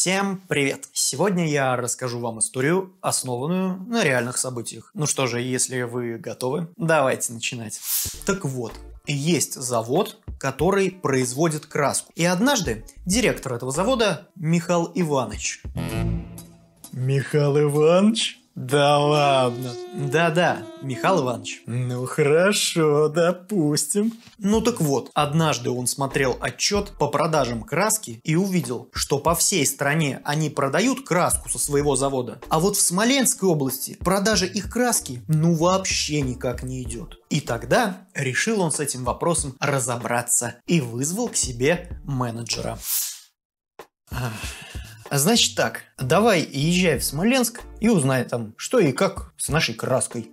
Всем привет! Сегодня я расскажу вам историю, основанную на реальных событиях. Ну что же, если вы готовы, давайте начинать. Так вот, есть завод, который производит краску. И однажды директор этого завода Михаил Иванович. Михаил Иванович? Да ладно. Да-да, Михаил Иванович. Ну хорошо, допустим. Ну так вот, однажды он смотрел отчет по продажам краски и увидел, что по всей стране они продают краску со своего завода, а вот в Смоленской области продажа их краски ну вообще никак не идет. И тогда решил он с этим вопросом разобраться и вызвал к себе менеджера. Ах. А значит так, давай езжай в Смоленск и узнай там, что и как с нашей краской.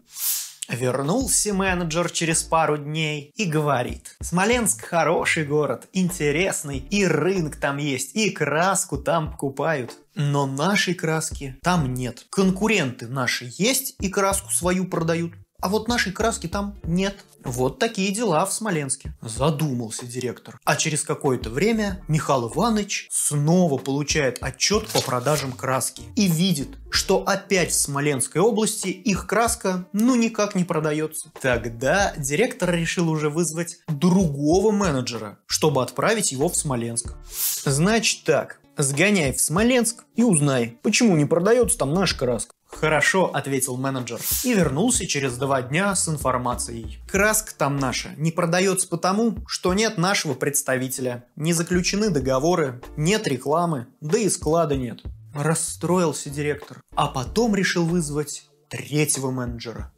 Вернулся менеджер через пару дней и говорит, Смоленск хороший город, интересный, и рынок там есть, и краску там покупают. Но нашей краски там нет. Конкуренты наши есть и краску свою продают, а вот нашей краски там нет. Вот такие дела в Смоленске. Задумался директор. А через какое-то время Михаил Иванович снова получает отчет по продажам краски и видит, что опять в Смоленской области их краска ну никак не продается. Тогда директор решил уже вызвать другого менеджера, чтобы отправить его в Смоленск. Значит так, сгоняй в Смоленск и узнай, почему не продается там наш краска. «Хорошо», — ответил менеджер, и вернулся через два дня с информацией. «Краск там наша не продается потому, что нет нашего представителя, не заключены договоры, нет рекламы, да и склада нет». Расстроился директор, а потом решил вызвать третьего менеджера.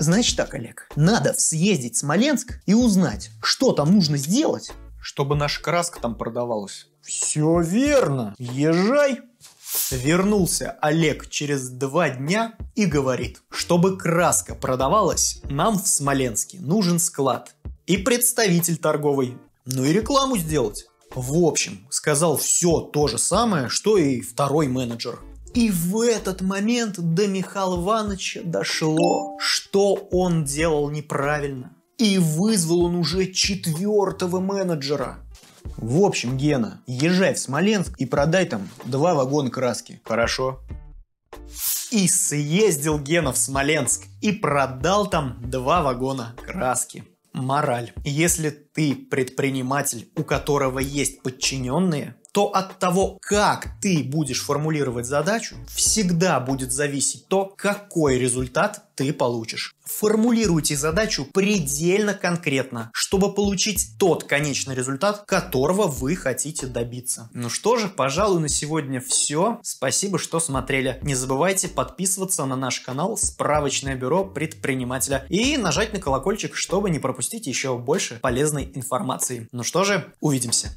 Значит так, Олег, надо съездить в Смоленск и узнать, что там нужно сделать, чтобы наша краска там продавалась. Все верно. Езжай. Вернулся Олег через два дня и говорит, чтобы краска продавалась, нам в Смоленске нужен склад и представитель торговый, ну и рекламу сделать. В общем, сказал все то же самое, что и второй менеджер. И в этот момент до Михаила Ивановича дошло, что он делал неправильно. И вызвал он уже четвертого менеджера. В общем, Гена, езжай в Смоленск и продай там два вагона краски. Хорошо. И съездил Гена в Смоленск и продал там два вагона краски. Мораль. Если ты предприниматель, у которого есть подчиненные, то от того, как ты будешь формулировать задачу, всегда будет зависеть то, какой результат ты получишь. Формулируйте задачу предельно конкретно, чтобы получить тот конечный результат, которого вы хотите добиться. Ну что же, пожалуй, на сегодня все. Спасибо, что смотрели. Не забывайте подписываться на наш канал «Справочное бюро предпринимателя» и нажать на колокольчик, чтобы не пропустить еще больше полезной информации. Ну что же, увидимся.